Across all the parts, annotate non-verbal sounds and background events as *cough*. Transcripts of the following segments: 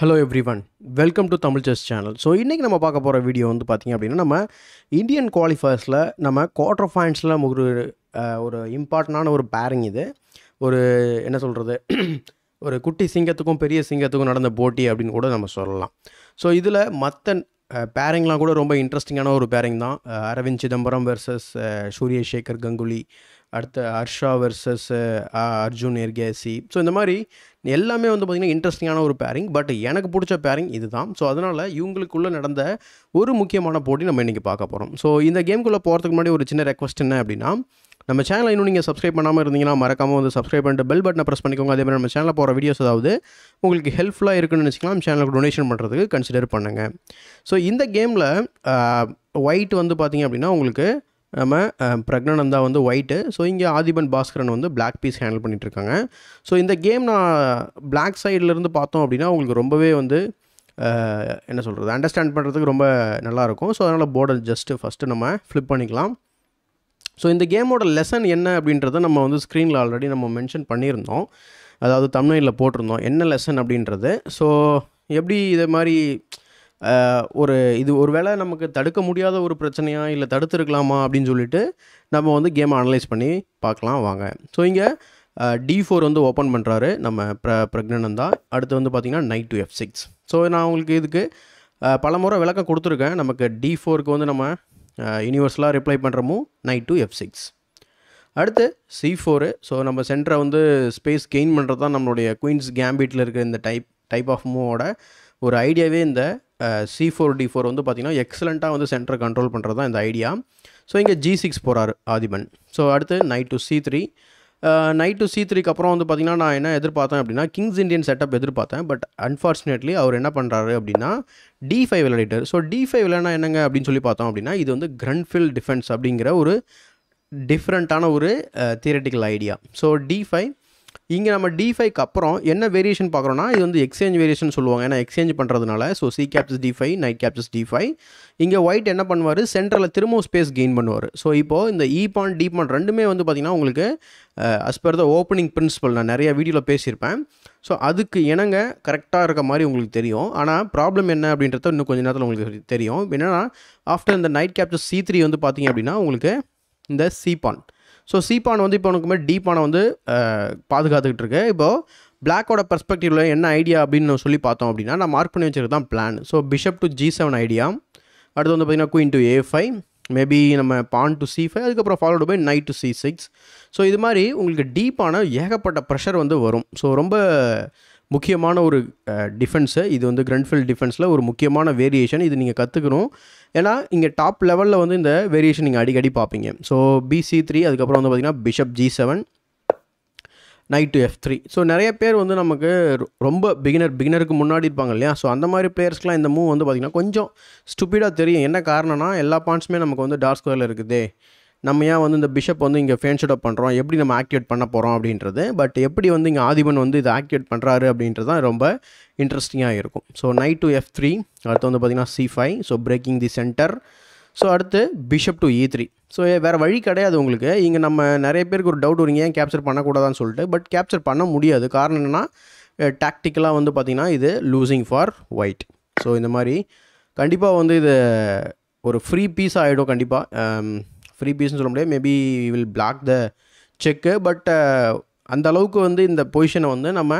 hello everyone welcome to Tamil chess channel so இன்றைக்கி நம்ம பார்க்க போகிற வீடியோ வந்து பார்த்திங்க அப்படின்னா நம்ம இந்தியன் குவாலிஃபயர்ஸில் நம்ம குவார்டர் ஃபைன்ஸில் ஒரு ஒரு இம்பார்ட்டண்டான ஒரு பேரிங் இது ஒரு என்ன சொல்கிறது *clears throat* ஒரு குட்டி சிங்கத்துக்கும் பெரிய சிங்கத்துக்கும் நடந்த போட்டி அப்படின்னு கூட நம்ம சொல்லலாம் ஸோ இதில் மற்ற பேரிங்லாம் கூட ரொம்ப இன்ட்ரெஸ்டிங்கான ஒரு பேரிங் தான் அரவிந்த் சிதம்பரம் வெர்சஸ் சூரிய சேகர் கங்குலி அடுத்த ஹர்ஷா வர்சஸ் அர்ஜுன் எர்கேசி ஸோ இந்த மாதிரி எல்லாமே வந்து பார்த்திங்கன்னா இன்ட்ரெஸ்டிங்கான ஒரு பேரிங் பட் எனக்கு பிடிச்ச பேரிங் இது தான் ஸோ அதனால் இவங்களுக்குள்ளே நடந்த ஒரு முக்கியமான போட்டி நம்ம இன்றைக்கி பார்க்க போகிறோம் ஸோ இந்த கேம்குள்ளே போகிறதுக்கு முன்னாடி ஒரு சின்ன ரெக்வஸ்ட் என்ன அப்படின்னா நம்ம சேனலை இன்னும் நீங்கள் சப்ஸ்கிரைப் பண்ணாமல் இருந்தீங்கன்னா மறக்காமல் வந்து சப்ஸ்கிரைப் பண்ணிட்டு பெல் பட்டனை ப்ரெஸ் பண்ணிக்கோங்க அதே மாதிரி நம்ம சேனலில் போகிற வீடியோஸ் ஏதாவது உங்களுக்கு ஹெல்ப்ஃபுல்லாக இருக்குன்னு நினச்சிக்கலாம் சேனலுக்கு டொனேஷன் பண்ணுறதுக்கு கன்சிடர் பண்ணுங்கள் ஸோ இந்த கேமில் ஒயிட் வந்து பார்த்திங்க அப்படின்னா உங்களுக்கு நம்ம பிரக்னானந்தா வந்து ஒயிட்டு ஸோ இங்கே ஆதிபன் பாஸ்கரன் வந்து பிளாக் பீஸ் ஹேண்டில் பண்ணிகிட்ருக்காங்க ஸோ இந்த கேம் நான் பிளாக் சைட்லேருந்து பார்த்தோம் அப்படின்னா உங்களுக்கு ரொம்பவே வந்து என்ன சொல்கிறது அண்டர்ஸ்டாண்ட் பண்ணுறதுக்கு ரொம்ப நல்லாயிருக்கும் ஸோ அதனால் போர்டை ஜஸ்ட்டு ஃபஸ்ட்டு நம்ம ஃப்ளிப் பண்ணிக்கலாம் ஸோ இந்த கேமோட லெசன் என்ன அப்படின்றத நம்ம வந்து ஸ்க்ரீனில் ஆல்ரெடி நம்ம மென்ஷன் பண்ணியிருந்தோம் அதாவது தமிழில் போட்டிருந்தோம் என்ன லெசன் அப்படின்றது ஸோ எப்படி இதை மாதிரி ஒரு இது ஒரு வேளை நமக்கு தடுக்க முடியாத ஒரு பிரச்சனையா இல்லை தடுத்துருக்கலாமா அப்படின்னு சொல்லிட்டு நம்ம வந்து கேமை அனலைஸ் பண்ணி பார்க்கலாம் வாங்க ஸோ இங்கே டி ஃபோர் வந்து ஓப்பன் பண்ணுறாரு நம்ம ப்ர பிரக்னன் தான் அடுத்து வந்து பார்த்திங்கன்னா knight to f six so நான் உங்களுக்கு இதுக்கு பல முறை விளக்கம் கொடுத்துருக்கேன் நமக்கு டி ஃபோருக்கு வந்து நம்ம யூனிவர்ஸலாக ரிப்ளை பண்ணுறமோ நைட் டு எஃப் சிக்ஸ் அடுத்து சி ஃபோரு ஸோ நம்ம சென்டரை வந்து ஸ்பேஸ் கெயின் பண்ணுறது தான் நம்மளுடைய குயின்ஸ் கேம்பீட்டில் இருக்கிற இந்த டைப் டைப் ஆஃப் மூவோட ஒரு ஐடியாவே இந்த சி ஃபோர் டி ஃபோர் வந்து பார்த்திங்கன்னா எக்ஸலண்ட்டாக வந்து சென்டரை கண்ட்ரோல் பண்ணுறது தான் இந்த ஐடியா ஸோ இங்கே ஜி சிக்ஸ் போகிறாரு ஆதிபன் ஸோ அடுத்து knight to C three knight to C த்ரீக்கு அப்புறம் வந்து பார்த்திங்கன்னா நான் என்ன எதிர்பார்த்தேன் அப்படின்னா கிங்ஸ் இண்டியன் செட்டப் எதிர்பார்த்தேன் பட் அன்ஃபார்ச்சுனேட்லி அவர் என்ன பண்ணுறாரு அப்படின்னா டி ஃபைவ் விளையாடிட்டார் ஸோ டி ஃபைவ் விளையாடினா என்னங்க அப்படின்னு சொல்லி பார்த்தோம் அப்படின்னா இது வந்து கிரன்ஃபில் டிஃபென்ஸ் அப்படிங்கிற ஒரு டிஃப்ரெண்ட்டான ஒரு theoretical idea so D five இங்கே நம்ம டிஃபைக்கு அப்புறம் என்ன வேரியேஷன் பார்க்குறோன்னா இது வந்து எக்ஸ்சேஞ்ச் வேரியேஷன் சொல்லுவாங்க ஏன்னா எக்ஸ்சேஞ்ச் பண்ணுறதுனால so c captures d five knight captures d five இங்கே ஒயிட் என்ன பண்ணுவார் சென்டரில் திரும்பவும் ஸ்பேஸ் கெயின் பண்ணுவார் ஸோ இப்போது இந்த டி e பாண்ட் ரெண்டுமே வந்து பார்த்திங்கன்னா உங்களுக்கு as per the opening principle நான் நிறைய வீடியோவில் பேசியிருப்பேன் ஸோ அதுக்கு இணங்க கரெக்டாக இருக்க மாதிரி உங்களுக்கு தெரியும் ஆனால் ப்ராப்ளம் என்ன அப்படின்றத இன்னும் கொஞ்சம் நேரத்தில் உங்களுக்கு தெரியும் என்னென்னா ஆஃப்டர் இந்த நைட் கேப்சஸ் சி த்ரீ வந்து பார்த்திங்க அப்படின்னா உங்களுக்கு இந்த பாண்ட் ஸோ சீப்பான் வந்து இப்போ உனக்குமே டீப்பான வந்து பாதுகாத்துக்கிட்டு இருக்கு இப்போது பிளாக்கோட பெர்ஸ்பெக்டிவ்ல என்ன ஐடியா அப்படின்னு சொல்லி பார்த்தோம் அப்படின்னா நான் மார்க் பண்ணி வச்சுருக்கிறது தான் plan so bishop to g seven idea அடுத்து வந்து பார்த்திங்கன்னா queen to a five maybe நம்ம பான் டு சி ஃபைவ் அதுக்கப்புறம் followed by knight to c six so இது மாதிரி உங்களுக்கு டீப்பான ஏகப்பட்ட ப்ரெஷர் வந்து வரும் ஸோ ரொம்ப முக்கியமான ஒரு டிஃபென்ஸு இது வந்து கிரண்ஃபில் டிஃபென்ஸில் ஒரு முக்கியமான வேரியேஷன் இது நீங்கள் கற்றுக்கணும் ஏன்னா இங்கே டாப் லெவலில் வந்து இந்த வேரியேஷன் நீங்கள் அடிக்கடி பார்ப்பீங்க ஸோ பிசி த்ரீ அதுக்கப்புறம் வந்து பார்த்திங்கன்னா bishop g seven knight to f three so நிறைய பேர் வந்து நமக்கு ரொம்ப பிகினர் பிகினருக்கு முன்னாடி இருப்பாங்க இல்லையா ஸோ அந்த மாதிரி பிளேயர்ஸ்க்குலாம் இந்த மூவ் வந்து பார்த்திங்கன்னா கொஞ்சம் ஸ்டூப்பிடாக தெரியும் என்ன காரணம்னா எல்லா பாயிண்ட்ஸுமே நமக்கு வந்து டார்க் ஸ்கொயரில் இருக்குது நம்ம ஏன் வந்து இந்த பிஷப் வந்து இங்கே ஷட் அப் பண்ணுறோம் எப்படி நம்ம ஆக்டிவேட் பண்ண போகிறோம் அப்படின்றது பட் எப்படி வந்து இங்கே ஆதிபன் வந்து இதை ஆக்டிவேட் பண்ணுறாரு அப்படின்றது தான் ரொம்ப இன்ட்ரெஸ்டிங்காக இருக்கும் so knight to f three அடுத்து வந்து பார்த்தீங்கன்னா c five so breaking the centre so அடுத்து bishop to e three so வேறு வழி கிடையாது உங்களுக்கு இங்கே நம்ம நிறைய பேருக்கு ஒரு டவுட் வருங்க ஏன் கேப்சர் பண்ணக்கூடாதான்னு சொல்லிட்டு பட் கேப்சர் பண்ண முடியாது காரணம் என்னென்னா டாக்டிக்கலாக வந்து பார்த்திங்கன்னா இது லூசிங் ஃபார் ஒயிட் ஸோ இந்த மாதிரி கண்டிப்பாக வந்து இது ஒரு ஃப்ரீ பீஸ் ஆகிடும் கண்டிப்பாக ஃப்ரீபீஸ்னு சொல்ல முடியாது maybe will block the check but அந்த அளவுக்கு வந்து இந்த பொசிஷனை வந்து நம்ம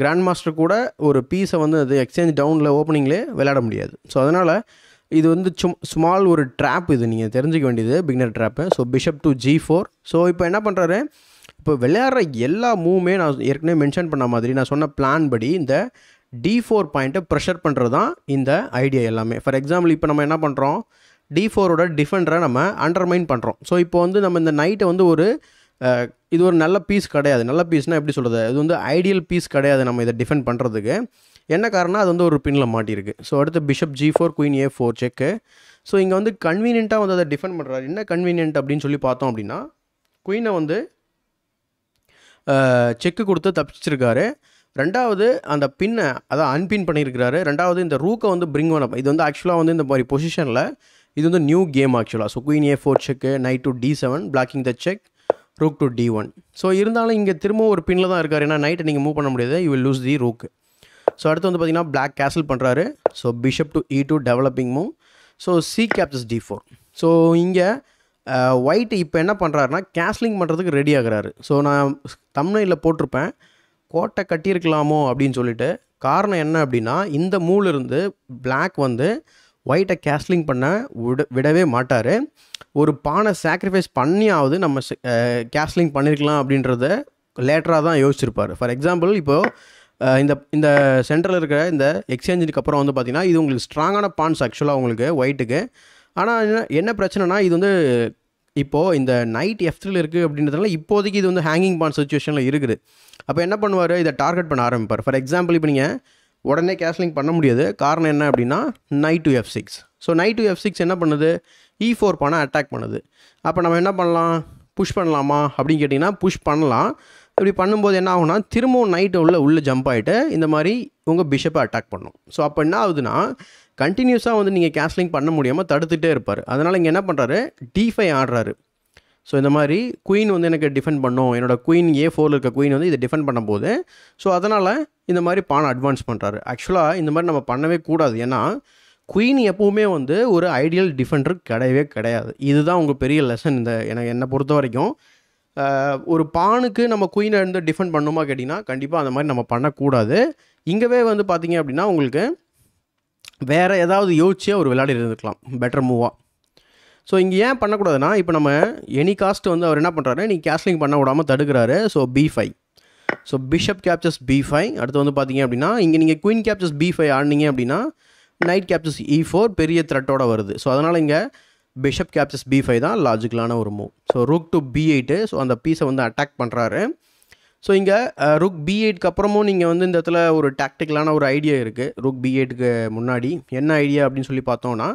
கிராண்ட் மாஸ்டர் கூட ஒரு பீஸை வந்து அது எக்ஸ்சேஞ்ச் டவுனில் ஓப்பனிங்லேயே விளையாட முடியாது ஸோ அதனால் இது வந்து சும் ஸ்மால் ஒரு ட்ராப் இது நீங்கள் தெரிஞ்சிக்க வேண்டியது beginner trap so bishop to g four so இப்போ என்ன பண்ணுறாரு இப்போ விளையாடுற எல்லா மூவுமே நான் ஏற்கனவே மென்ஷன் பண்ண மாதிரி நான் சொன்ன பிளான் படி இந்த டி ஃபோர் பாயிண்ட்டை ப்ரெஷர் பண்ணுறது தான் இந்த ஐடியா எல்லாமே ஃபார் எக்ஸாம்பிள் இப்போ நம்ம என்ன பண்ணுறோம் டி ஃபோரோட டிஃபெண்டரை நம்ம அண்டர்மைன் பண்ணுறோம் ஸோ இப்போ வந்து நம்ம இந்த நைட்டை வந்து ஒரு இது ஒரு நல்ல பீஸ் கிடையாது நல்ல பீஸ்னால் எப்படி சொல்கிறது இது வந்து ஐடியல் பீஸ் கிடையாது நம்ம இதை டிஃபெண்ட் பண்ணுறதுக்கு என்ன காரணம் அது வந்து ஒரு பின்னில் மாட்டியிருக்கு ஸோ அடுத்து பிஷப் ஜி ஃபோர் குயின் ஏ ஃபோர் செக்கு ஸோ இங்கே வந்து கன்வீனியண்ட்டாக வந்து அதை டிஃபெண்ட் பண்ணுறாரு என்ன கன்வீனியன்ட் அப்படின்னு சொல்லி பார்த்தோம் அப்படின்னா குயினை வந்து செக்கு கொடுத்து தப்பிச்சிருக்காரு ரெண்டாவது அந்த பின்னை அதான் அன்பின் பண்ணியிருக்கிறாரு ரெண்டாவது இந்த ரூக்கை வந்து பிரிங் பண்ண இது வந்து ஆக்சுவலாக வந்து இந்த மாதிரி பொசிஷனில் இது வந்து நியூ கேம் ஆக்சுவலாக so queen A four check knight to d seven blocking the check rook to d one so இருந்தாலும் இங்கே திரும்பவும் ஒரு பின்னில் தான் இருக்கார் ஏன்னா நைட்டை நீங்கள் மூவ் பண்ண முடியாது you will lose the rook so அடுத்து வந்து பார்த்தீங்கன்னா பிளாக் கேசல் பண்ணுறாரு so bishop to e two developing move so c captures d four so இங்கே ஒயிட் இப்போ என்ன பண்ணுறாருனா கேஸ்லிங் பண்ணுறதுக்கு ரெடி ஆகிறாரு ஸோ நான் தமிழில் போட்டிருப்பேன் கோட்டை கட்டியிருக்கலாமோ அப்படின்னு சொல்லிட்டு காரணம் என்ன அப்படின்னா இந்த மூலிருந்து பிளாக் வந்து ஒயிட்டை கேஸ்லிங் பண்ண விட விடவே மாட்டார் ஒரு பானை சாக்ரிஃபைஸ் பண்ணியாவது நம்ம கேஸ்லிங் பண்ணியிருக்கலாம் அப்படின்றத லேட்டராக தான் யோசிச்சிருப்பார் ஃபார் எக்ஸாம்பிள் இப்போது இந்த இந்த சென்டரில் இருக்கிற இந்த எக்ஸ்சேஞ்சுக்கு அப்புறம் வந்து பார்த்திங்கன்னா இது உங்களுக்கு ஸ்ட்ராங்கான பான்ஸ் ஆக்சுவலாக உங்களுக்கு ஒயிட்டுக்கு ஆனால் என்ன பிரச்சனைனா இது வந்து இப்போது இந்த நைட் எஃப்த்ரில் இருக்குது அப்படின்றதுனால இப்போதைக்கு இது வந்து ஹேங்கிங் பான் சுச்சுவேஷனில் இருக்குது அப்போ என்ன பண்ணுவார் இதை டார்கெட் பண்ண ஆரம்பிப்பார் ஃபார் எக்ஸாம்பிள் இப்போ நீங்கள் உடனே கேஷ்லிங் பண்ண முடியாது காரணம் என்ன அப்படின்னா knight to f six so knight to f six என்ன பண்ணுது இ ஃபோர் பணம் அட்டாக் பண்ணுது அப்போ நம்ம என்ன பண்ணலாம் புஷ் பண்ணலாமா அப்படின்னு கேட்டிங்கன்னா புஷ் பண்ணலாம் இப்படி பண்ணும்போது என்ன ஆகும்னா திரும்பவும் நைட்டு உள்ள உள்ளே ஜம்ப் ஆகிட்டு இந்த மாதிரி உங்கள் பிஷப்பை அட்டாக் பண்ணும் ஸோ அப்போ என்ன ஆகுதுன்னா கண்டினியூஸாக வந்து நீங்கள் கேஷ்லிங் பண்ண முடியாமல் தடுத்துகிட்டே இருப்பார் அதனால் இங்கே என்ன பண்ணுறாரு டிஃபை ஆடுறாரு ஸோ இந்த மாதிரி குயின் வந்து எனக்கு டிஃபெண்ட் பண்ணும் என்னோடய குயின் ஏ ஃபோரில் இருக்க குயின் வந்து இதை டிஃபெண்ட் பண்ணும்போது ஸோ அதனால் இந்த மாதிரி பானை அட்வான்ஸ் பண்ணுறாரு ஆக்சுவலாக இந்த மாதிரி நம்ம பண்ணவே கூடாது ஏன்னா குயின் எப்போவுமே வந்து ஒரு ஐடியல் டிஃபெண்டர் கிடையவே கிடையாது இதுதான் உங்கள் பெரிய லெசன் இந்த எனக்கு என்னை பொறுத்த வரைக்கும் ஒரு பானுக்கு நம்ம குயினை இருந்து டிஃபெண்ட் பண்ணுமா கேட்டிங்கன்னா கண்டிப்பாக அந்த மாதிரி நம்ம பண்ணக்கூடாது இங்கேவே வந்து பார்த்திங்க அப்படின்னா உங்களுக்கு வேறு ஏதாவது யோசிச்சியாக ஒரு விளையாடி இருந்துக்கலாம் பெட்டர் மூவாக ஸோ இங்கே ஏன் பண்ணக்கூடாதுன்னா இப்போ நம்ம எனி காஸ்ட் வந்து அவர் என்ன பண்ணுறாரு நீ கேஸ்லிங் பண்ண விடாமல் தடுக்கிறாரு so b five so bishop captures b five அடுத்து வந்து பார்த்தீங்க அப்படின்னா இங்கே நீங்கள் குயின் கேப்சஸ் பி ஃபைவ் ஆடினீங்க அப்படின்னா நைட் கேப்சஸ் இ ஃபோர் பெரிய த்ரெட்டோட வருது ஸோ அதனால் இங்கே பிஷப் கேப்சஸ் பி ஃபைவ் தான் லாஜிக்கலான ஒரு move so rook to b eight so அந்த பீஸை வந்து அட்டாக் பண்ணுறாரு ஸோ இங்கே ருக் பி எயிட்க்கு அப்புறமும் நீங்கள் வந்து இந்த இடத்துல ஒரு டாக்டிக்கலான ஒரு ஐடியா இருக்குது ருக் பி எயிட்டுக்கு முன்னாடி என்ன ஐடியா அப்படின்னு சொல்லி பார்த்தோன்னா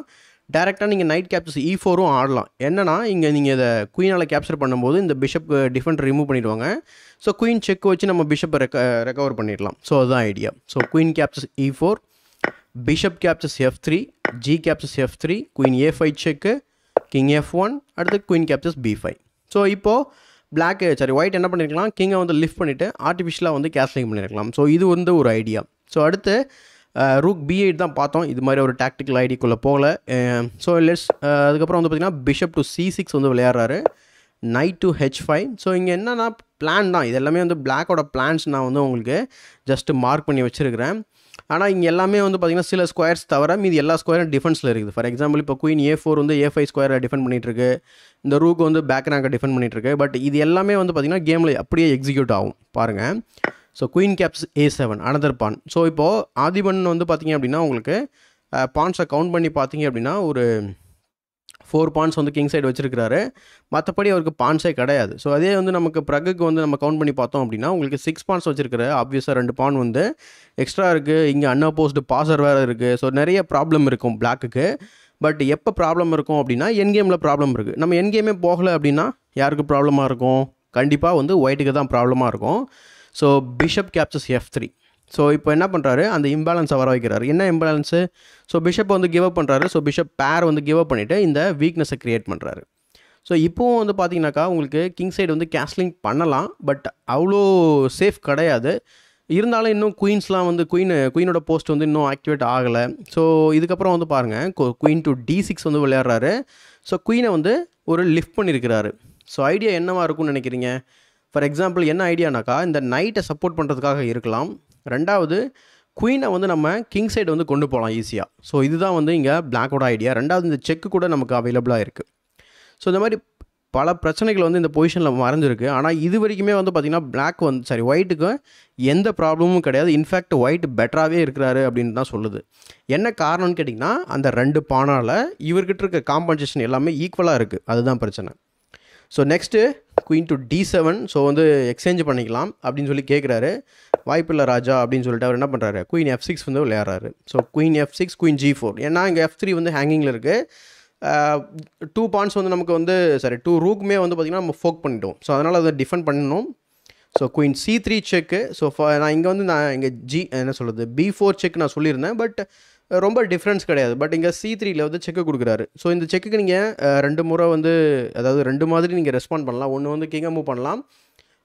டேரெக்டாக நீங்கள் நைட் கேப்சர்ஸ் இ ஃபோரும் ஆடலாம் என்னென்னா இங்கே நீங்கள் இதை குயினால் கேப்சர் பண்ணும்போது இந்த பிஷப் டிஃபெண்ட் ரிமூவ் பண்ணிடுவாங்க ஸோ குயின் செக் வச்சு நம்ம பிஷப்பை ரெக்க ரெக்கவர் பண்ணிடலாம் ஸோ அதுதான் idea so queen captures e four bishop captures f three g captures f three queen a five check king f one அடுத்து queen captures b five so இப்போது black sorry white என்ன பண்ணியிருக்கலாம் கிங்கை வந்து lift பண்ணிவிட்டு ஆர்டிஃபிஷியலாக வந்து castling பண்ணியிருக்கலாம் so இது வந்து ஒரு ஐடியா ஸோ அடுத்து ரூக் பி எயிட் தான் பார்த்தோம் இது மாதிரி ஒரு டாக்டிக்கல் ஐடிக்குள்ளே போகல ஸோ லெஸ் அதுக்கப்புறம் வந்து பார்த்திங்கன்னா பிஷப் டு சி சிக்ஸ் வந்து விளையாடுறாரு knight to h five so இங்கே என்னென்னா பிளான் தான் இது எல்லாமே வந்து பிளாக்கோட பிளான்ஸ் நான் வந்து உங்களுக்கு ஜஸ்ட்டு மார்க் பண்ணி வச்சுருக்கிறேன் ஆனால் இங்கே எல்லாமே வந்து பார்த்திங்கன்னா சில ஸ்கொயர்ஸ் தவிர மீது எல்லா ஸ்கொயரும் டிஃபென்ஸில் இருக்குது ஃபார் எக்ஸாம்பிள் இப்போ குயின் ஏ ஃபோர் வந்து ஏ ஃபைவ் ஸ்கொயரை டிஃபெண்ட் இருக்கு இந்த ரூக் வந்து பேக் ரேங்கை டிஃபெண்ட் பண்ணிகிட்ருக்கு பட் இது எல்லாமே வந்து பார்த்திங்கன்னா கேமில் அப்படியே எக்ஸிக்யூட் ஆகும் பாருங்கள் so queen captures a seven another pawn so இப்போது ஆதிபன் வந்து பார்த்திங்க அப்படின்னா உங்களுக்கு பான்ஸை கவுண்ட் பண்ணி பார்த்தீங்க அப்படின்னா ஒரு ஃபோர் பான்ஸ் வந்து கிங் சைடு வச்சிருக்கிறாரு மற்றபடி அவருக்கு பான்ஸே கிடையாது ஸோ அதே வந்து நமக்கு ப்ரகுக்கு வந்து நம்ம கவுண்ட் பண்ணி பார்த்தோம் அப்படின்னா உங்களுக்கு சிக்ஸ் பான்ஸ் வச்சிருக்கிற ஆப்வியஸாக ரெண்டு பான் வந்து எக்ஸ்ட்ரா இருக்குது இங்கே அன்அப்போஸ்டு பாசர் வேறு இருக்குது ஸோ நிறைய ப்ராப்ளம் இருக்கும் பிளாக்குக்கு பட் எப்போ ப்ராப்ளம் இருக்கும் அப்படின்னா என் கேமில் ப்ராப்ளம் இருக்குது நம்ம என் கேமே போகலை அப்படின்னா யாருக்கு ப்ராப்ளமாக இருக்கும் கண்டிப்பாக வந்து ஒயிட்டுக்கு தான் ப்ராப்ளமாக இருக்கும் so bishop captures F three so இப்போ என்ன பண்ணுறாரு அந்த இம்பேலன்ஸை வர வைக்கிறாரு என்ன இம்பேலன்ஸு ஸோ பிஷப் வந்து கிவ் அப் பண்ணுறாரு ஸோ பிஷப் பேர் வந்து கிவ் அப் பண்ணிவிட்டு இந்த வீக்னஸை க்ரியேட் பண்ணுறாரு ஸோ இப்போவும் வந்து பார்த்தீங்கன்னாக்கா உங்களுக்கு கிங் சைடு வந்து கேஸ்லிங் பண்ணலாம் பட் அவ்வளோ சேஃப் கிடையாது இருந்தாலும் இன்னும் குயின்ஸ்லாம் வந்து குயின் குயினோட போஸ்ட் வந்து இன்னும் ஆக்டிவேட் ஆகலை ஸோ இதுக்கப்புறம் வந்து பாருங்கள் குயின் டு டி சிக்ஸ் வந்து விளையாடுறாரு ஸோ குயினை வந்து ஒரு லிஃப்ட் பண்ணியிருக்கிறாரு ஸோ ஐடியா என்னவாக இருக்கும்னு நினைக்கிறீங்க ஃபார் எக்ஸாம்பிள் என்ன ஐடியானாக்கா இந்த நைட்டை சப்போர்ட் பண்ணுறதுக்காக இருக்கலாம் ரெண்டாவது குயினை வந்து நம்ம கிங் சைடு வந்து கொண்டு போகலாம் ஈஸியாக ஸோ இதுதான் வந்து இங்கே பிளாக்கோட ஐடியா ரெண்டாவது இந்த செக்கு கூட நமக்கு அவைலபிளாக இருக்குது ஸோ இந்த மாதிரி பல பிரச்சனைகள் வந்து இந்த பொசிஷனில் மறைஞ்சிருக்கு ஆனால் இது வரைக்குமே வந்து பார்த்திங்கன்னா பிளாக் வந்து சாரி ஒயிட்டுக்கு எந்த ப்ராப்ளமும் கிடையாது இன்ஃபேக்ட் ஒயிட் பெட்டராகவே இருக்கிறாரு அப்படின்னு தான் சொல்லுது என்ன காரணம்னு கேட்டிங்கன்னா அந்த ரெண்டு பானால் இவர்கிட்ட இருக்க காம்பன்சேஷன் எல்லாமே ஈக்குவலாக இருக்குது அதுதான் பிரச்சனை so next queen to d seven so வந்து எக்ஸ்சேஞ்ச் பண்ணிக்கலாம் அப்படின்னு சொல்லி கேட்குறாரு இல்லை ராஜா அப்படின்னு சொல்லிட்டு அவர் என்ன பண்ணுறாரு குயின் எஃப் சிக்ஸ் வந்து விளையாடுறாரு so queen f six queen g four ஏன்னா இங்கே எஃப் த்ரீ வந்து ஹேங்கிங்கில் இருக்குது டூ பாயிண்ட்ஸ் வந்து நமக்கு வந்து சாரி டூ ரூக்குமே வந்து பார்த்திங்கன்னா நம்ம ஃபோக் பண்ணிட்டோம் ஸோ அதனால் அதை டிஃபெண்ட் பண்ணணும் so queen c three check so நான் இங்கே வந்து நான் இங்கே ஜி என்ன சொல்கிறது பி ஃபோர் செக் நான் சொல்லியிருந்தேன் பட் ரொம்ப டிஃப்ரென்ஸ் கிடையாது பட் இங்கே சி த்ரீல வந்து செக்கு கொடுக்குறாரு ஸோ இந்த செக்குக்கு நீங்கள் ரெண்டு முறை வந்து அதாவது ரெண்டு மாதிரி நீங்கள் ரெஸ்பாண்ட் பண்ணலாம் ஒன்று வந்து கிங்கை மூவ் பண்ணலாம்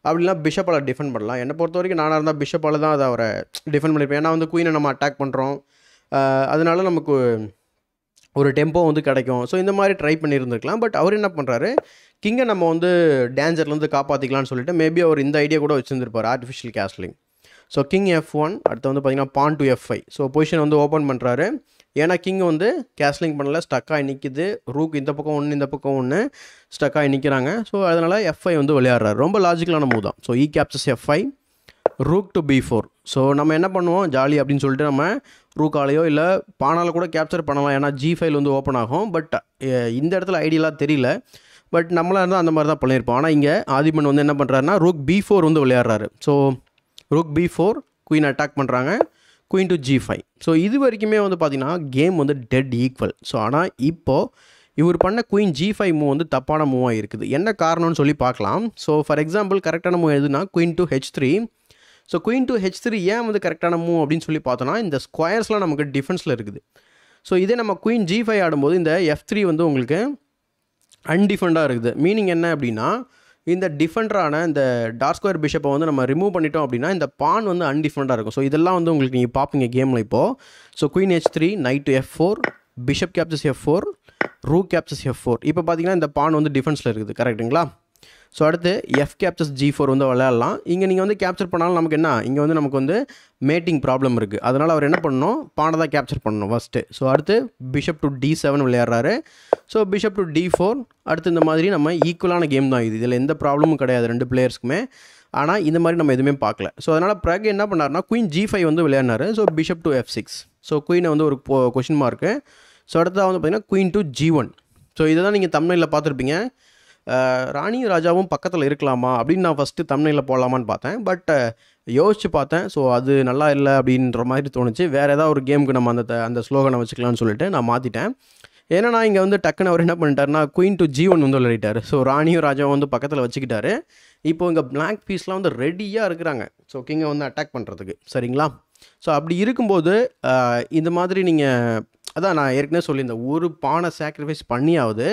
அப்படிலாம் பிஷப்பால் டிஃபெண்ட் பண்ணலாம் என்னை பொறுத்த வரைக்கும் நானாக இருந்தால் பிஷப்பால் தான் அதை அவரை டிஃபெண்ட் பண்ணியிருப்பேன் ஏன்னா வந்து குயினை நம்ம அட்டாக் பண்ணுறோம் அதனால நமக்கு ஒரு டெம்போ வந்து கிடைக்கும் ஸோ இந்த மாதிரி ட்ரை பண்ணியிருந்துருக்கலாம் பட் அவர் என்ன பண்ணுறாரு கிங்கை நம்ம வந்து டேஞ்சர்லேருந்து காப்பாற்றிக்கலாம்னு சொல்லிட்டு மேபி அவர் இந்த ஐடியா கூட வச்சுருந்துருப்பார் artificial castling so king f one அடுத்து வந்து பார்த்திங்கன்னா pawn to f five so position வந்து ஓப்பன் பண்ணுறாரு ஏன்னா கிங் வந்து கேஸ்லிங் பண்ணல ஸ்டக்காக நிற்கிது ரூக் இந்த பக்கம் ஒன்று இந்த பக்கம் ஒன்று ஸ்டக்காக நிற்கிறாங்க ஸோ அதனால் எஃப்ஐ வந்து விளையாடுறாரு ரொம்ப லாஜிக்கலான மூவ் தான் so e captures f five rook to b four so நம்ம என்ன பண்ணுவோம் ஜாலி அப்படின்னு சொல்லிட்டு நம்ம ரூக்காலையோ இல்லை பானால் கூட கேப்சர் பண்ணலாம் ஏன்னா ஜி ஃபைல் வந்து ஓப்பன் ஆகும் பட் இந்த இடத்துல ஐடியெலாம் தெரியல பட் நம்மளாக இருந்தால் அந்த மாதிரி தான் பண்ணியிருப்போம் ஆனால் இங்கே ஆதிபன் வந்து என்ன பண்ணுறாருனா ரூக் பி ஃபோர் வந்து விளையாடுறாரு so rook b four queen attack பண்ணுறாங்க queen to g five so இது வரைக்குமே வந்து பார்த்திங்கன்னா கேம் வந்து டெட் ஈக்குவல் ஸோ ஆனால் இப்போது இவர் பண்ண குயின் ஜி ஃபைவ் மூவ் வந்து தப்பான மூவாக இருக்குது என்ன காரணம்னு சொல்லி பார்க்கலாம் ஸோ ஃபார் எக்ஸாம்பிள் கரெக்டான மூவ் எதுனா queen to h three so queen to h three ஏன் வந்து கரெக்டான மூவ் அப்படின்னு சொல்லி பார்த்தோன்னா இந்த ஸ்கொயர்ஸ்லாம் நமக்கு டிஃபென்ஸில் இருக்குது ஸோ இதே நம்ம குயின் ஜி ஃபைவ் ஆடும்போது இந்த எஃப் த்ரீ வந்து உங்களுக்கு அன்டிஃபெண்டாக இருக்குது மீனிங் என்ன அப்படின்னா இந்த டிஃபெண்டரான இந்த டார்க் ஸ்கொயர் பிஷப்பை வந்து நம்ம ரிமூவ் பண்ணிட்டோம் அப்படின்னா இந்த பான் வந்து அன்டிஃபெண்டாக இருக்கும் ஸோ இதெல்லாம் வந்து உங்களுக்கு நீங்கள் பார்ப்பீங்க கேமில் இப்போது so queen h three knight to f four bishop captures f four rook captures f four இப்போ பார்த்தீங்கன்னா இந்த பான் வந்து டிஃபென்ஸில் இருக்குது கரெக்டுங்களா ஸோ அடுத்து எஃப் கேப்சர்ஸ் ஜி ஃபோர் வந்து விளையாடலாம் இங்கே நீங்கள் வந்து கேப்சர் பண்ணாலும் நமக்கு என்ன இங்கே வந்து நமக்கு வந்து மேட்டிங் ப்ராப்ளம் இருக்குது அதனால் அவர் என்ன பண்ணணும் பானை தான் கேப்சர் பண்ணணும் ஃபஸ்ட்டு ஸோ அடுத்து பிஷப் டு டி செவன் விளையாடுறாரு so bishop to d four அடுத்து இந்த மாதிரி நம்ம ஈக்குவலான கேம் தான் இது இதில் எந்த ப்ராப்ளமும் கிடையாது ரெண்டு பிளேயர்ஸ்க்குமே ஆனால் இந்த மாதிரி நம்ம எதுவுமே பார்க்கல ஸோ அதனால் பிறகு என்ன பண்ணார்னா குயின் ஜி ஃபைவ் வந்து விளையாடினார் so bishop to f six so குயினை வந்து ஒரு கொஷின் மார்க்கு ஸோ அடுத்ததாக வந்து பார்த்திங்கன்னா queen to g one so இதை தான் நீங்கள் தமிழில் பார்த்துருப்பீங்க ராணியும் ராஜாவும் பக்கத்தில் இருக்கலாமா அப்படின்னு நான் ஃபஸ்ட்டு தமிழில் போடலாமான்னு பார்த்தேன் பட் யோசித்து பார்த்தேன் ஸோ அது நல்லா இல்லை அப்படின்ற மாதிரி தோணுச்சு வேறு ஏதாவது ஒரு கேமுக்கு நம்ம அந்த அந்த ஸ்லோகனை வச்சுக்கலான்னு சொல்லிட்டு நான் மாற்றிட்டேன் ஏன்னா இங்கே வந்து டக்குன்னு அவர் என்ன பண்ணிட்டாருன்னா குயின் டு ஜீவன் வந்து விளையாடிட்டார் ஸோ ராணியும் ராஜாவும் வந்து பக்கத்தில் வச்சுக்கிட்டாரு இப்போ இங்கே பிளாக் பீஸ்லாம் வந்து ரெடியாக இருக்கிறாங்க ஸோ கிங்கை வந்து அட்டாக் பண்ணுறதுக்கு சரிங்களா ஸோ அப்படி இருக்கும்போது இந்த மாதிரி நீங்கள் அதான் நான் ஏற்கனவே சொல்லியிருந்தேன் ஒரு பானை சாக்ரிஃபைஸ் பண்ணியாவது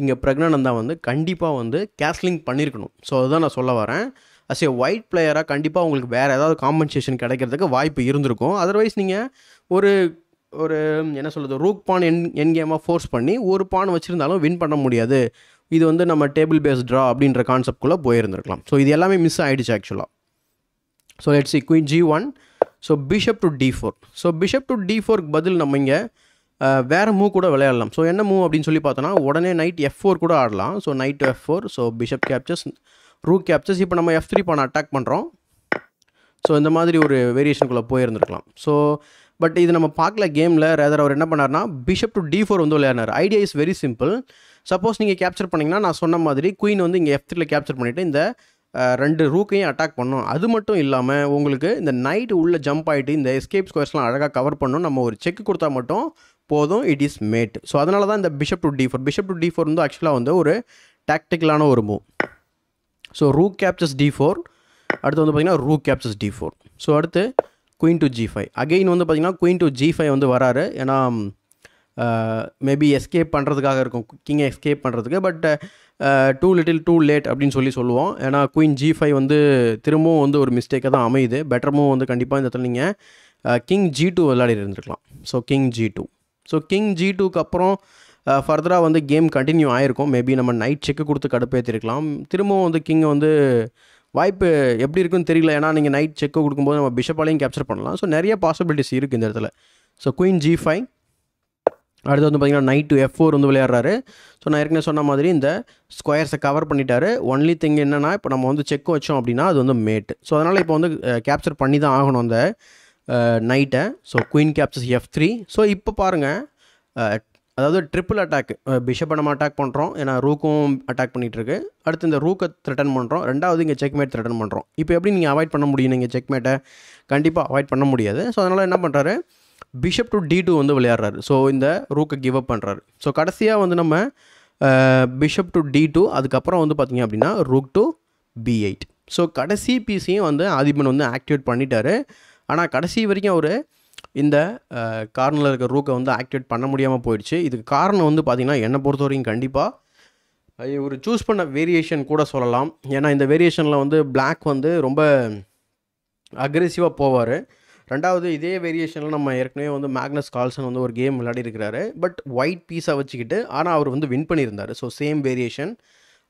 இங்கே பிரக்னானந்தா வந்து கண்டிப்பாக வந்து கேஸ்லிங் பண்ணியிருக்கணும் ஸோ அதுதான் நான் சொல்ல வரேன் அஸ் ஏ ஒயிட் பிளேயராக கண்டிப்பாக உங்களுக்கு வேறு ஏதாவது காம்பன்சேஷன் கிடைக்கிறதுக்கு வாய்ப்பு இருந்திருக்கும் அதர்வைஸ் நீங்கள் ஒரு ஒரு என்ன சொல்கிறது ரூக் பான் என் என் கேமாக ஃபோர்ஸ் பண்ணி ஒரு பான் வச்சுருந்தாலும் வின் பண்ண முடியாது இது வந்து நம்ம டேபிள் பேஸ் ட்ரா அப்படின்ற கான்செப்ட்குள்ளே போயிருந்துருக்கலாம் ஸோ இது எல்லாமே மிஸ் ஆகிடுச்சு ஆக்சுவலாக so let's see queen g one so bishop to d four so bishop to d ஃபோர்க்கு பதில் நம்ம இங்கே வேறு மூவ் கூட விளையாடலாம் ஸோ என்ன மூவ் அப்படின்னு சொல்லி பார்த்தோன்னா உடனே நைட் எஃப் ஃபோர் கூட ஆடலாம் so knight f four so bishop captures rook captures இப்போ நம்ம எஃப் த்ரீ பண்ண அட்டாக் பண்ணுறோம் ஸோ இந்த மாதிரி ஒரு வேரியேஷனுக்குள்ளே போயிருந்துருக்கலாம் ஸோ பட் இது நம்ம பார்க்கல கேமில் ரேதர் அவர் என்ன பண்ணார்னா பிஷப் டு டி ஃபோர் வந்து விளையாடினார் idea is very simple suppose நீங்கள் கேப்சர் பண்ணிங்கன்னா நான் சொன்ன மாதிரி குயின் வந்து இங்கே எஃப் த்ரீல கேப்சர் பண்ணிவிட்டு இந்த ரெண்டு ரூக்கையும் அட்டாக் பண்ணும் அது மட்டும் இல்லாமல் உங்களுக்கு இந்த நைட்டு உள்ளே ஜம்ப் ஆகிட்டு இந்த எஸ்கேப் ஸ்கொயர்ஸ்லாம் அழகாக கவர் பண்ணும் நம்ம ஒரு செக் கொடுத்தா மட்டும் போதும் இட் இஸ் மேட் ஸோ அதனால தான் இந்த bishop to d four bishop to d four வந்து ஆக்சுவலாக வந்து ஒரு டாக்டிக்கலான ஒரு மூவ் ஸோ ரூ கேப்சஸ் டி ஃபோர் அடுத்து வந்து பார்த்திங்கன்னா rook captures d four so அடுத்து queen to g five again வந்து பார்த்திங்கன்னா குயின் டு ஜி ஃபைவ் வந்து வராரு ஏன்னா மேபி எஸ்கேப் பண்ணுறதுக்காக இருக்கும் கிங்கை எஸ்கேப் பண்ணுறதுக்கு but too little too late அப்படின்னு சொல்லி சொல்லுவோம் ஏன்னா குயின் ஜி ஃபைவ் வந்து திரும்பவும் வந்து ஒரு மிஸ்டேக்காக தான் அமையுது மூவ் வந்து கண்டிப்பாக இந்த இடத்துல நீங்கள் கிங் ஜி டூ விளையாடி இருந்துருக்கலாம் so king G two so king G டூக்கு அப்புறம் ஃபர்தராக வந்து கேம் கண்டினியூ ஆகிருக்கும் மேபி நம்ம நைட் செக்கு கொடுத்து கடுப்பேற்றிருக்கலாம் திரும்பவும் வந்து கிங் வந்து வாய்ப்பு எப்படி இருக்குன்னு தெரியல ஏன்னா நீங்கள் நைட் செக்கு கொடுக்கும்போது நம்ம பிஷப்பாலையும் கேப்சர் பண்ணலாம் ஸோ நிறைய பாசிபிலிட்டிஸ் இருக்குது இந்த இடத்துல ஸோ குயின் ஜி ஃபைவ் அடுத்து வந்து பார்த்திங்கன்னா நைட் எஃப் ஃபோர் வந்து விளையாடுறாரு ஸோ நான் ஏற்கனவே சொன்ன மாதிரி இந்த ஸ்கொயர்ஸை கவர் பண்ணிட்டாரு ஒன்லி திங் என்னென்னா இப்போ நம்ம வந்து செக் வச்சோம் அப்படின்னா அது வந்து மேட் ஸோ அதனால் இப்போ வந்து கேப்சர் பண்ணி தான் ஆகணும் அந்த நைட்டை so queen captures F three so இப்போ பாருங்கள் அதாவது ட்ரிப்புள் அட்டாக் பிஷப்பை நம்ம அட்டாக் பண்ணுறோம் ஏன்னா ரூக்கும் அட்டாக் பண்ணிகிட்ருக்கு அடுத்து இந்த ரூக்கை த்ரெட்டன் பண்ணுறோம் ரெண்டாவது இங்கே செக்மேட் த்ரெட்டன் பண்ணுறோம் இப்போ எப்படி நீங்கள் அவாய்ட் பண்ண முடியும் நீங்கள் செக்மேட்டை கண்டிப்பாக அவாய்ட் பண்ண முடியாது ஸோ அதனால் என்ன பண்ணுறாரு பிஷப் டு டி டூ வந்து விளையாடுறாரு ஸோ இந்த ரூக்கை கிவ் அப் பண்ணுறாரு ஸோ கடைசியாக வந்து நம்ம பிஷப் டு டி டூ அதுக்கப்புறம் வந்து பார்த்திங்க அப்படின்னா rook to B eight so கடைசி பீஸையும் வந்து ஆதிபன் வந்து ஆக்டிவேட் பண்ணிட்டாரு ஆனால் கடைசி வரைக்கும் அவர் இந்த கார்னில் இருக்க ரூக்கை வந்து ஆக்டிவேட் பண்ண முடியாமல் போயிடுச்சு இதுக்கு காரணம் வந்து பார்த்திங்கன்னா என்னை பொறுத்த வரைக்கும் கண்டிப்பாக ஒரு சூஸ் பண்ண வேரியேஷன் கூட சொல்லலாம் ஏன்னா இந்த வேரியேஷனில் வந்து பிளாக் வந்து ரொம்ப அக்ரெசிவாக போவார் ரெண்டாவது இதே வேரியேஷனில் நம்ம ஏற்கனவே வந்து மேக்னஸ் கால்சன் வந்து ஒரு கேம் விளையாடி இருக்கிறாரு பட் ஒயிட் பீஸாக வச்சுக்கிட்டு ஆனால் அவர் வந்து வின் பண்ணியிருந்தார் so same variation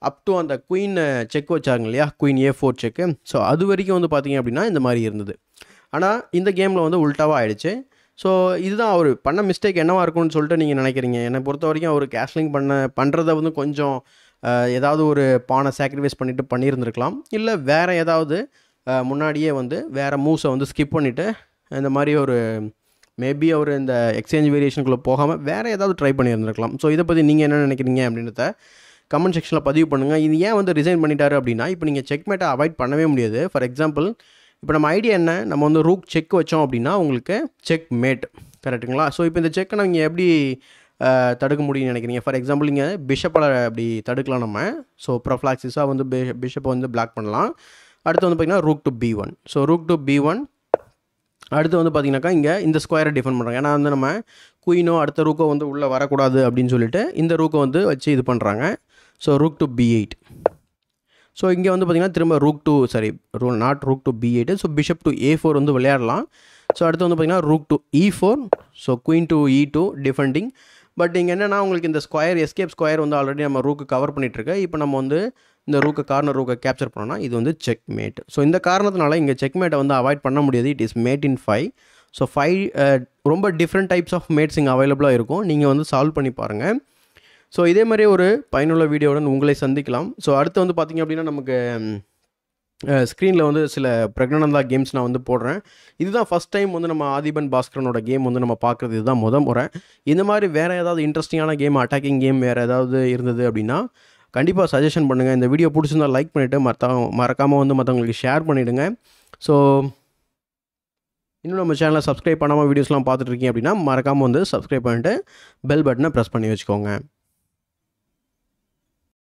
up to அந்த குயின் செக் வச்சாங்க இல்லையா குயின் ஏ ஃபோர் செக்கு ஸோ அது வரைக்கும் வந்து பார்த்திங்க அப்படின்னா இந்த மாதிரி இருந்தது ஆனால் இந்த கேமில் வந்து உல்ட்டாவாக ஆயிடுச்சு ஸோ இதுதான் அவர் பண்ண மிஸ்டேக் என்னவாக இருக்கும்னு சொல்லிட்டு நீங்கள் நினைக்கிறீங்க என்னை பொறுத்த வரைக்கும் அவர் கேஷ்லிங் பண்ண பண்ணுறத வந்து கொஞ்சம் ஏதாவது ஒரு பானை சாக்ரிஃபைஸ் பண்ணிவிட்டு பண்ணியிருந்துருக்கலாம் இல்லை வேறு ஏதாவது முன்னாடியே வந்து வேறு மூவ்ஸை வந்து ஸ்கிப் பண்ணிவிட்டு இந்த மாதிரி ஒரு மேபி அவர் இந்த எக்ஸ்சேஞ்ச் வேரியேஷனுக்குள்ளே போகாமல் வேறு ஏதாவது ட்ரை பண்ணியிருந்துருக்கலாம் ஸோ இதை பற்றி நீங்கள் என்ன நினைக்கிறீங்க அப்படின்றத கமெண்ட் செக்ஷனில் பதிவு பண்ணுங்கள் இது ஏன் வந்து ரிசைன் பண்ணிட்டாரு அப்படின்னா இப்போ நீங்கள் செக் மேட்டை அவாய்ட் பண்ணவே முடியாது ஃபார் எக்ஸாம்பிள் இப்போ நம்ம ஐடியா என்ன நம்ம வந்து ரூக் செக் வச்சோம் அப்படின்னா உங்களுக்கு செக் மேட் கரெக்டுங்களா ஸோ இப்போ இந்த செக்கை நீங்கள் எப்படி தடுக்க முடியும்னு நினைக்கிறீங்க ஃபார் எக்ஸாம்பிள் நீங்கள் பிஷப்பில் அப்படி தடுக்கலாம் நம்ம ஸோ ப்ரொஃப்ளாக்சிஸாக வந்து பிஷப்பை வந்து பிளாக் பண்ணலாம் அடுத்து வந்து பார்த்திங்கன்னா rook to B one so rook to B one அடுத்து வந்து பார்த்திங்கனாக்கா இங்கே இந்த ஸ்கொயரை டிஃபெண்ட் பண்ணுறாங்க ஏன்னா வந்து நம்ம குயினோ அடுத்த ரூக்கோ வந்து உள்ளே வரக்கூடாது அப்படின்னு சொல்லிட்டு இந்த ரூக்கை வந்து வச்சு இது பண்ணுறாங்க so rook to B eight so இங்கே வந்து பார்த்திங்கன்னா திரும்ப ரூக் டூ சாரி ரூ not rook to B eight so bishop to A four வந்து விளையாடலாம் ஸோ அடுத்து வந்து பார்த்திங்கன்னா rook to E e four so queen to E e two defending but இங்கே என்னென்னா உங்களுக்கு இந்த ஸ்கொயர் எஸ்கேப் ஸ்கொயர் வந்து ஆல்ரெடி நம்ம ரூக்கு கவர் இருக்கேன் இப்போ நம்ம வந்து இந்த ரூக்கை கார்னர் ரூக்கை கேப்சர் பண்ணோம்னா இது வந்து செக் மேட் ஸோ இந்த காரணத்தினால இங்கே செக் மேட்டை வந்து அவாய்ட் பண்ண முடியாது it is mate in five so five ரொம்ப டிஃப்ரெண்ட் டைப்ஸ் ஆஃப் மேட்ஸ் இங்கே அவைலபிளாக இருக்கும் நீங்கள் வந்து சால்வ் பண்ணி பாருங்கள் ஸோ இதே மாதிரி ஒரு பயனுள்ள வீடியோவுடன் உங்களை சந்திக்கலாம் ஸோ அடுத்து வந்து பார்த்திங்க அப்படின்னா நமக்கு ஸ்க்ரீனில் வந்து சில பிரக்னநந்தா கேம்ஸ் நான் வந்து போடுறேன் இதுதான் ஃபஸ்ட் டைம் வந்து நம்ம ஆதிபன் பாஸ்கரனோட கேம் வந்து நம்ம பார்க்குறது இதுதான் முத முறை இந்த மாதிரி வேறு ஏதாவது இன்ட்ரெஸ்டிங்கான கேம் அட்டாக்கிங் கேம் வேறு ஏதாவது இருந்தது அப்படின்னா கண்டிப்பாக சஜஷன் பண்ணுங்கள் இந்த வீடியோ பிடிச்சிருந்தால் லைக் பண்ணிவிட்டு மற்ற மறக்காமல் வந்து மற்றவங்களுக்கு ஷேர் பண்ணிவிடுங்க ஸோ இன்னும் நம்ம சேனலை சப்ஸ்கிரைப் பண்ணாமல் வீடியோஸ்லாம் பார்த்துட்ருக்கீங்க அப்படின்னா மறக்காமல் வந்து சப்ஸ்கிரைப் பண்ணிவிட்டு பெல் பட்டனை ப்ரெஸ் பண்ணி வச்சுக்கோங்க